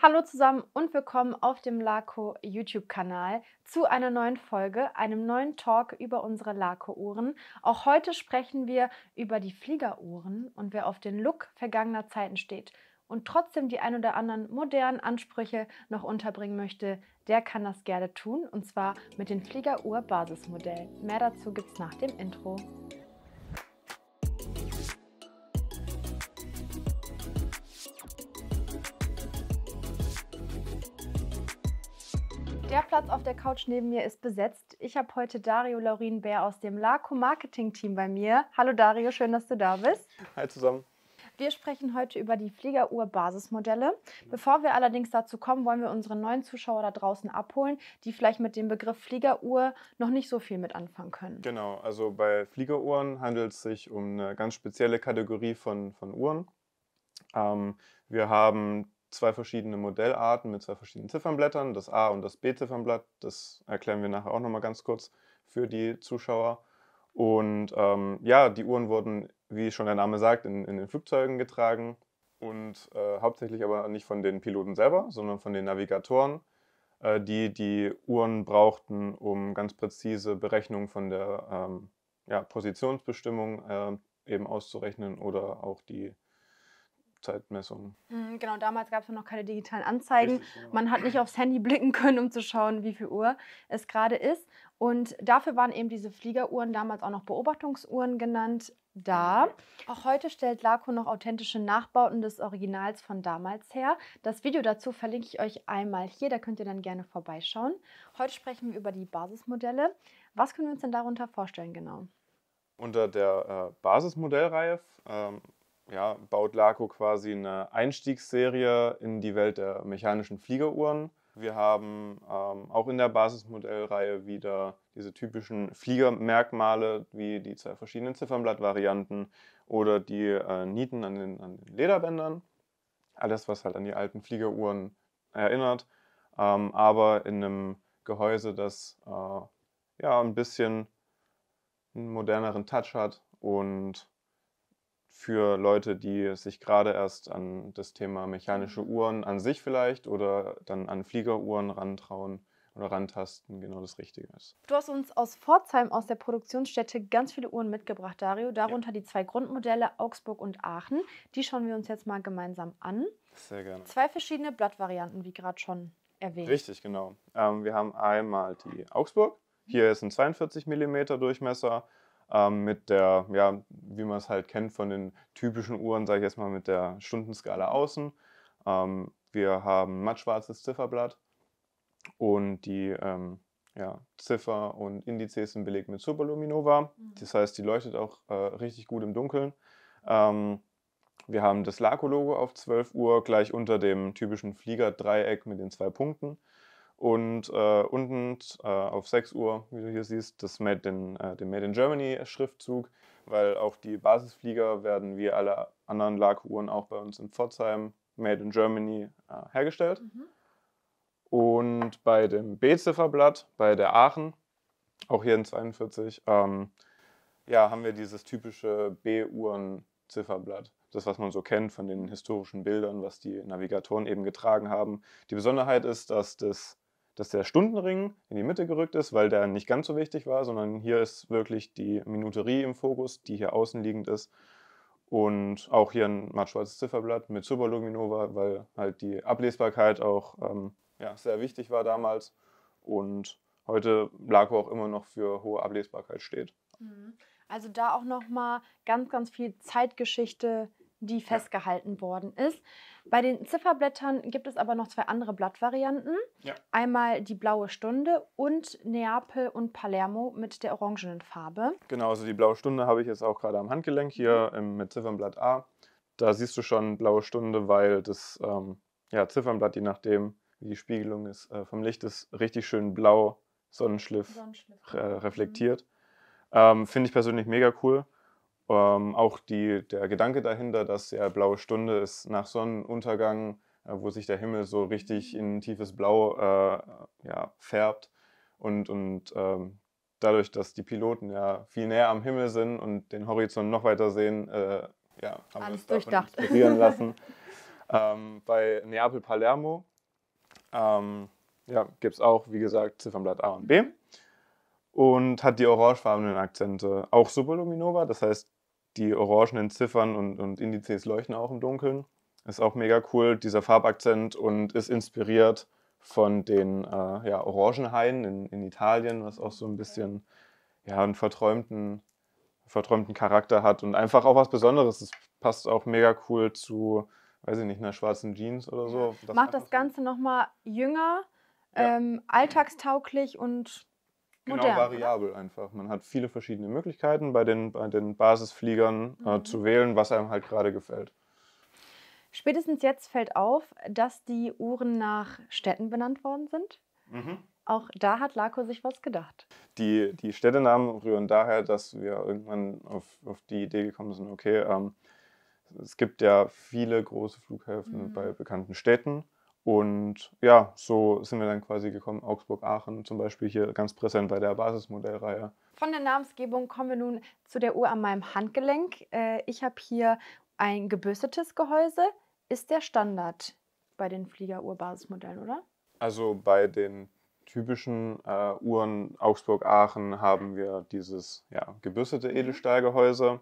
Hallo zusammen und willkommen auf dem Laco YouTube-Kanal zu einer neuen Folge, einem neuen Talk über unsere Laco-Uhren. Auch heute sprechen wir über die Fliegeruhren und wer auf den Look vergangener Zeiten steht und trotzdem die ein oder anderen modernen Ansprüche noch unterbringen möchte, der kann das gerne tun und zwar mit dem Fliegeruhr-Basismodell. Mehr dazu gibt es nach dem Intro. Platz auf der Couch neben mir ist besetzt. Ich habe heute Dario Laurin Bär aus dem Laco Marketing Team bei mir. Hallo Dario, schön, dass du da bist. Hi zusammen. Wir sprechen heute über die Fliegeruhr-Basismodelle. Bevor wir allerdings dazu kommen, wollen wir unsere neuen Zuschauer da draußen abholen, die vielleicht mit dem Begriff Fliegeruhr noch nicht so viel mit anfangen können. Genau, also bei Fliegeruhren handelt es sich um eine ganz spezielle Kategorie von, von Uhren. Ähm, wir haben zwei verschiedene Modellarten mit zwei verschiedenen Ziffernblättern, das A- und das B-Ziffernblatt. Das erklären wir nachher auch nochmal ganz kurz für die Zuschauer. Und ähm, ja, die Uhren wurden, wie schon der Name sagt, in, in den Flugzeugen getragen und äh, hauptsächlich aber nicht von den Piloten selber, sondern von den Navigatoren, äh, die die Uhren brauchten, um ganz präzise Berechnungen von der ähm, ja, Positionsbestimmung äh, eben auszurechnen oder auch die Zeitmessung. Mhm, genau, damals gab es noch keine digitalen Anzeigen. Genau. Man hat nicht aufs Handy blicken können, um zu schauen, wie viel Uhr es gerade ist. Und dafür waren eben diese Fliegeruhren, damals auch noch Beobachtungsuhren genannt, da. Auch heute stellt Laco noch authentische Nachbauten des Originals von damals her. Das Video dazu verlinke ich euch einmal hier, da könnt ihr dann gerne vorbeischauen. Heute sprechen wir über die Basismodelle. Was können wir uns denn darunter vorstellen genau? Unter der äh, Basismodellreihe ähm, ja, baut LACO quasi eine Einstiegsserie in die Welt der mechanischen Fliegeruhren. Wir haben ähm, auch in der Basismodellreihe wieder diese typischen Fliegermerkmale wie die zwei verschiedenen Ziffernblattvarianten oder die äh, Nieten an den, an den, Lederbändern. Alles, was halt an die alten Fliegeruhren erinnert, ähm, aber in einem Gehäuse, das äh, ja ein bisschen einen moderneren Touch hat und für Leute, die sich gerade erst an das Thema mechanische mhm. Uhren an sich vielleicht oder dann an Fliegeruhren rantrauen oder rantasten, genau das Richtige ist. Du hast uns aus Pforzheim, aus der Produktionsstätte, ganz viele Uhren mitgebracht, Dario. Darunter ja. die zwei Grundmodelle Augsburg und Aachen. Die schauen wir uns jetzt mal gemeinsam an. Sehr gerne. Zwei verschiedene Blattvarianten, wie gerade schon erwähnt. Richtig, genau. Ähm, wir haben einmal die Augsburg. Hier ist ein 42 mm Durchmesser ähm, mit der, ja, wie man es halt kennt von den typischen Uhren, sage ich jetzt mal, mit der Stundenskala außen. Ähm, wir haben mattschwarzes Zifferblatt und die ähm, ja, Ziffer und Indizes sind belegt mit Superluminova. Mhm. Das heißt, die leuchtet auch äh, richtig gut im Dunkeln. Ähm, wir haben das Laco-Logo auf 12 Uhr gleich unter dem typischen Flieger-Dreieck mit den zwei Punkten. Und äh, unten äh, auf 6 Uhr, wie du hier siehst, das Made in, äh, den Made in Germany Schriftzug, weil auch die Basisflieger werden wie alle anderen Laguhren auch bei uns in Pforzheim Made in Germany äh, hergestellt. Mhm. Und bei dem B-Zifferblatt, bei der Aachen, auch hier in 42, ähm, ja, haben wir dieses typische B-Uhren-Zifferblatt das, was man so kennt von den historischen Bildern, was die Navigatoren eben getragen haben. Die Besonderheit ist, dass das dass der Stundenring in die Mitte gerückt ist, weil der nicht ganz so wichtig war, sondern hier ist wirklich die Minuterie im Fokus, die hier außen liegend ist. Und auch hier ein matt-schwarzes Zifferblatt mit Superluminova, weil halt die Ablesbarkeit auch ähm, ja, sehr wichtig war damals und heute Laco auch immer noch für hohe Ablesbarkeit steht. Mhm. Also da auch nochmal ganz, ganz viel Zeitgeschichte die festgehalten ja. worden ist. Bei den Zifferblättern gibt es aber noch zwei andere Blattvarianten. Ja. Einmal die blaue Stunde und Neapel und Palermo mit der orangenen Farbe. Genau, also die blaue Stunde habe ich jetzt auch gerade am Handgelenk hier mhm. im, mit Ziffernblatt A. Da siehst du schon blaue Stunde, weil das ähm, ja, Ziffernblatt, je nachdem wie die Spiegelung ist, äh, vom Licht ist richtig schön blau, Sonnenschliff, Sonnenschliff. Äh, reflektiert. Mhm. Ähm, Finde ich persönlich mega cool. Ähm, auch die, der Gedanke dahinter, dass ja blaue Stunde ist nach Sonnenuntergang, äh, wo sich der Himmel so richtig in tiefes Blau äh, ja, färbt und, und ähm, dadurch, dass die Piloten ja viel näher am Himmel sind und den Horizont noch weiter sehen, äh, ja, haben Alles wir uns durchdacht. davon inspirieren lassen. ähm, bei Neapel-Palermo ähm, ja, gibt es auch, wie gesagt, Ziffernblatt A und B und hat die orangefarbenen Akzente. Auch Superluminova, das heißt, die orangenen Ziffern und, und Indizes leuchten auch im Dunkeln. Ist auch mega cool, dieser Farbakzent und ist inspiriert von den äh, ja, Orangenhainen in, in, Italien, was auch so ein bisschen ja, einen verträumten, verträumten Charakter hat und einfach auch was Besonderes. Es passt auch mega cool zu, weiß ich nicht, einer schwarzen Jeans oder so. Das Macht das Ganze so. nochmal jünger, ja. ähm, alltagstauglich und Genau Modern, genau, variabel oder? einfach. Man hat viele verschiedene Möglichkeiten bei den, bei den Basisfliegern äh, mhm. äh, zu wählen, was einem halt gerade gefällt. Spätestens jetzt fällt auf, dass die Uhren nach Städten benannt worden sind. Mhm. Auch da hat Laco sich was gedacht. Die, die Städtenamen rühren daher, dass wir irgendwann auf, auf die Idee gekommen sind, okay, ähm, es gibt ja viele große Flughäfen mhm. bei bekannten Städten und ja, so sind wir dann quasi gekommen. Augsburg-Aachen zum Beispiel hier ganz präsent bei der Basismodellreihe. Von der Namensgebung kommen wir nun zu der Uhr an meinem Handgelenk. Äh, ich habe hier ein gebürstetes Gehäuse. Ist der Standard bei den Fliegeruhr-Basismodellen, oder? Also bei den typischen äh, Uhren Augsburg-Aachen haben wir dieses ja, gebürstete mhm. Edelstahlgehäuse,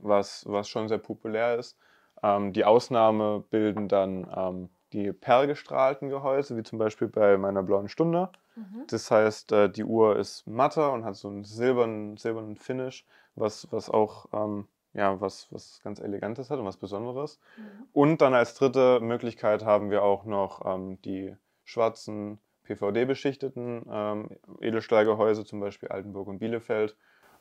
was, was schon sehr populär ist. Ähm, die Ausnahme bilden dann ähm, die perlgestrahlten Gehäuse, wie zum Beispiel bei meiner blauen Stunde. Mhm. Das heißt, äh, die Uhr ist matter und hat so einen silbernen, silbernen Finish, was, was auch ähm, ja, was, was ganz Elegantes hat und was Besonderes. Mhm. Und dann als dritte Möglichkeit haben wir auch noch ähm, die schwarzen PVD-beschichteten ähm, Edelstahlgehäuse, zum Beispiel Altenburg und Bielefeld.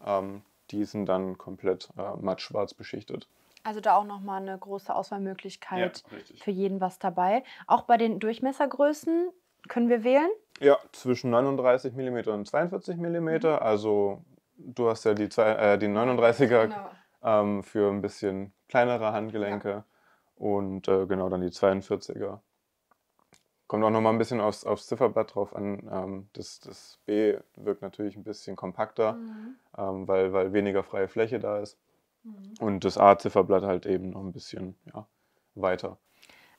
Ähm, die sind dann komplett äh, mattschwarz beschichtet. Also da auch nochmal eine große Auswahlmöglichkeit ja, für jeden was dabei. Auch bei den Durchmessergrößen können wir wählen? Ja, zwischen 39 mm und 42 mm. Mhm. Also du hast ja die, äh, die 39er genau. ähm, für ein bisschen kleinere Handgelenke ja. und äh, genau dann die 42er. Kommt auch nochmal ein bisschen aufs, aufs Zifferblatt drauf an. Ähm, das, das B wirkt natürlich ein bisschen kompakter, mhm. ähm, weil, weil weniger freie Fläche da ist. Mhm. Und das A-Zifferblatt halt eben noch ein bisschen ja, weiter.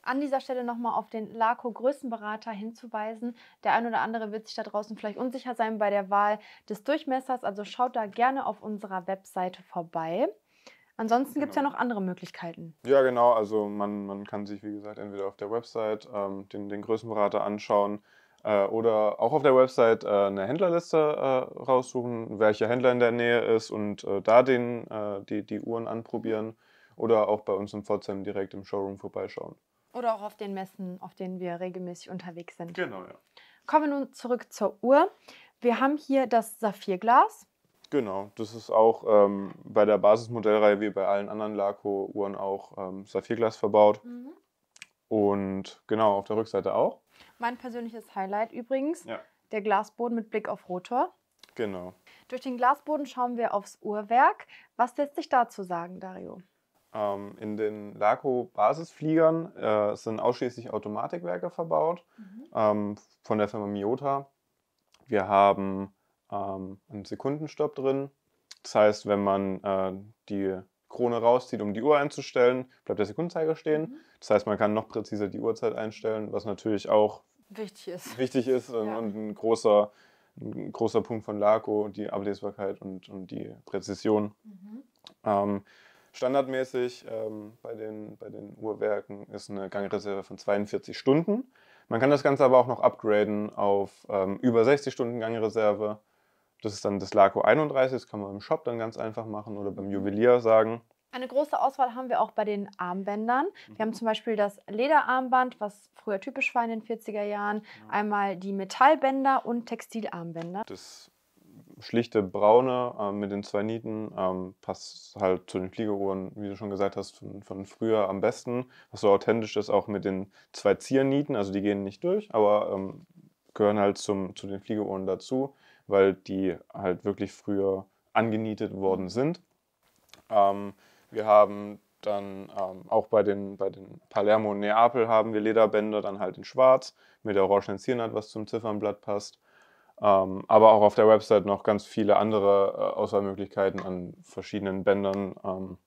An dieser Stelle nochmal auf den LACO Größenberater hinzuweisen. Der ein oder andere wird sich da draußen vielleicht unsicher sein bei der Wahl des Durchmessers, also schaut da gerne auf unserer Webseite vorbei. Ansonsten genau. gibt es ja noch andere Möglichkeiten. Ja, genau. Also man, man kann sich, wie gesagt, entweder auf der Website ähm, den, den Größenberater anschauen äh, oder auch auf der Website äh, eine Händlerliste äh, raussuchen, welcher Händler in der Nähe ist und da den, die, die Uhren anprobieren oder auch bei uns im Pforzheim direkt im Showroom vorbeischauen. Oder auch auf den Messen, auf denen wir regelmäßig unterwegs sind. Genau, ja. Kommen wir nun zurück zur Uhr. Wir haben hier das Saphirglas. Genau, das ist auch ähm, bei der Basismodellreihe wie bei allen anderen Laco-Uhren auch ähm, Saphirglas verbaut. Mhm. Und genau, auf der Rückseite auch. Mein persönliches Highlight übrigens, ja. der Glasboden mit Blick auf Rotor. Genau. Durch den Glasboden schauen wir aufs Uhrwerk. Was lässt sich dazu sagen, Dario? Ähm, in den Laco-Basisfliegern äh, sind ausschließlich Automatikwerke verbaut mhm. ähm, von der Firma Miota. Wir haben ähm, einen Sekundenstopp drin. Das heißt, wenn man äh, die Krone rauszieht, um die Uhr einzustellen, bleibt der Sekundenzeiger stehen. Mhm. Das heißt, man kann noch präziser die Uhrzeit einstellen, was natürlich auch wichtig ist, wichtig ist und, ja. und ein, großer, ein großer Punkt von LACO, die Ablesbarkeit und, und die Präzision. Mhm. Ähm, standardmäßig ähm, bei, den, bei den Uhrwerken ist eine Gangreserve von 42 Stunden. Man kann das Ganze aber auch noch upgraden auf ähm, über 60 Stunden Gangreserve das ist dann das Laco 31, das kann man im Shop dann ganz einfach machen oder beim Juwelier sagen. Eine große Auswahl haben wir auch bei den Armbändern. Wir haben mhm. zum Beispiel das Lederarmband, was früher typisch war in den 40er Jahren, einmal die Metallbänder und Textilarmbänder. Das schlichte braune äh, mit den zwei Nieten ähm, passt halt zu den Fliegeruhren, wie du schon gesagt hast, von, von, früher am besten. Was so authentisch ist, auch mit den zwei Ziernieten, also die gehen nicht durch, aber ähm, gehören halt zum, zu den Fliegeruhren dazu weil die halt wirklich früher angenietet worden mhm. sind. Ähm, wir haben dann ähm, auch bei den, bei den Palermo und Neapel haben wir Lederbänder, dann halt in schwarz, mit der orangenen Ziernaht, was zum Ziffernblatt passt. Ähm, aber auch auf der Website noch ganz viele andere äh, Auswahlmöglichkeiten an verschiedenen Bändern, ähm,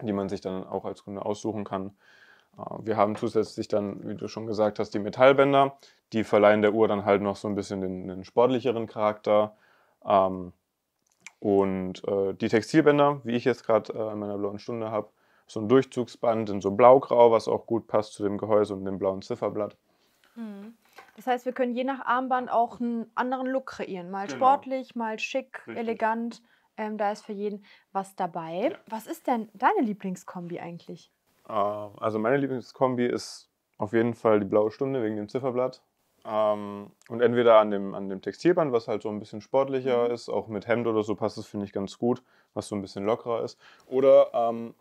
die man sich dann auch als Kunde aussuchen kann. Äh, wir haben zusätzlich dann, wie du schon gesagt hast, die Metallbänder. Die verleihen der Uhr dann halt noch so ein bisschen den, den sportlicheren Charakter. Ähm, und äh, die Textilbänder, wie ich jetzt gerade äh, in meiner blauen Stunde habe, so ein Durchzugsband in so blaugrau, was auch gut passt zu dem Gehäuse und dem blauen Zifferblatt. Mhm. Das heißt, wir können je nach Armband auch einen anderen Look kreieren. Mal genau. sportlich, mal schick, Richtig. elegant. Ähm, da ist für jeden was dabei. Ja. Was ist denn deine Lieblingskombi eigentlich? Ähm, also meine Lieblingskombi ist auf jeden Fall die blaue Stunde wegen dem Zifferblatt. Ähm, und entweder an dem, an dem Textilband, was halt so ein bisschen sportlicher mhm. ist, auch mit Hemd oder so passt es, finde ich, ganz gut, was so ein bisschen lockerer ist. Oder ähm,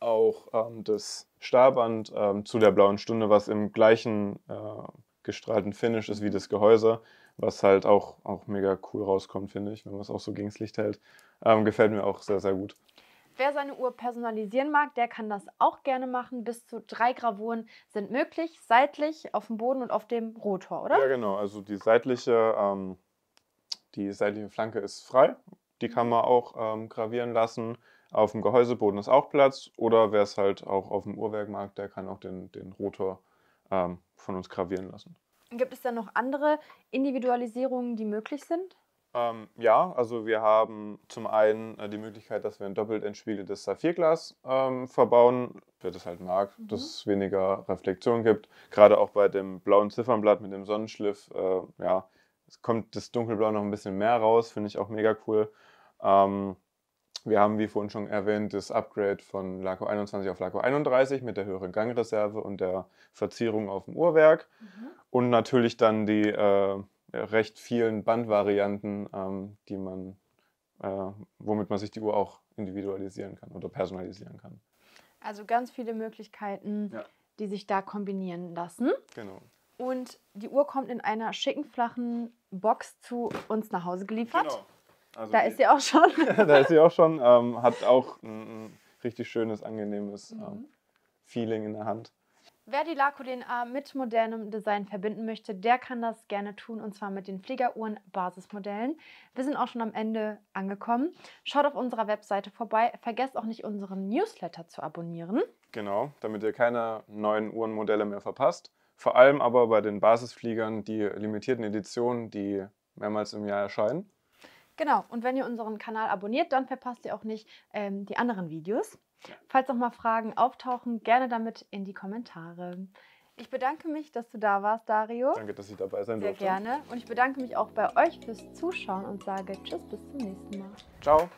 auch das Starband zu der blauen Stunde, was im gleichen äh, gestrahlten Finish ist wie das Gehäuse, was halt auch, auch mega cool rauskommt, finde ich, wenn man es auch so gegens Licht hält. Ähm, gefällt mir auch sehr, sehr gut. Wer seine Uhr personalisieren mag, der kann das auch gerne machen. Bis zu drei Gravuren sind möglich, seitlich, auf dem Boden und auf dem Rotor, oder? Ja, genau. Also die seitliche, ähm, die seitliche Flanke ist frei. Die kann man auch ähm, gravieren lassen. Auf dem Gehäuseboden ist auch Platz. Oder wer es halt auch auf dem Uhrwerk mag, der kann auch den, den Rotor ähm, von uns gravieren lassen. Gibt es dann noch andere Individualisierungen, die möglich sind? Ähm, ja, also wir haben zum einen äh, die Möglichkeit, dass wir ein doppelt entspiegeltes Saphirglas ähm, verbauen, wer das halt mag, mhm. dass es weniger Reflexion gibt. Gerade auch bei dem blauen Ziffernblatt mit dem Sonnenschliff, äh, ja, es kommt das Dunkelblau noch ein bisschen mehr raus, finde ich auch mega cool. Ähm, wir haben, wie vorhin schon erwähnt, das Upgrade von Laco 21 auf Laco 31 mit der höheren Gangreserve und der Verzierung auf dem Uhrwerk. Mhm. Und natürlich dann die äh, äh, recht vielen Bandvarianten, ähm, die man, äh, womit man sich die Uhr auch individualisieren kann oder personalisieren kann. Also ganz viele Möglichkeiten, ja. die sich da kombinieren lassen. Genau. Und die Uhr kommt in einer schicken, flachen Box zu uns nach Hause geliefert. Genau. Also da ist sie auch schon. da ist sie auch schon. Ähm, hat auch ein, ein, richtig schönes, angenehmes mhm. ähm, Feeling in der Hand. Wer die Laco DNA mit modernem Design verbinden möchte, der kann das gerne tun und zwar mit den Fliegeruhren Basismodellen. Wir sind auch schon am Ende angekommen. Schaut auf unserer Webseite vorbei. Vergesst auch nicht unseren Newsletter zu abonnieren. Genau, damit ihr keine neuen Uhrenmodelle mehr verpasst. Vor allem aber bei den Basisfliegern die limitierten Editionen, die mehrmals im Jahr erscheinen. Genau, und wenn ihr unseren Kanal abonniert, dann verpasst ihr auch nicht ähm, die anderen Videos. Falls noch mal Fragen auftauchen, gerne damit in die Kommentare. Ich bedanke mich, dass du da warst, Dario. Danke, dass ich dabei sein Sehr durfte. Sehr gerne. Und ich bedanke mich auch bei euch fürs Zuschauen und sage Tschüss, bis zum nächsten Mal. Ciao.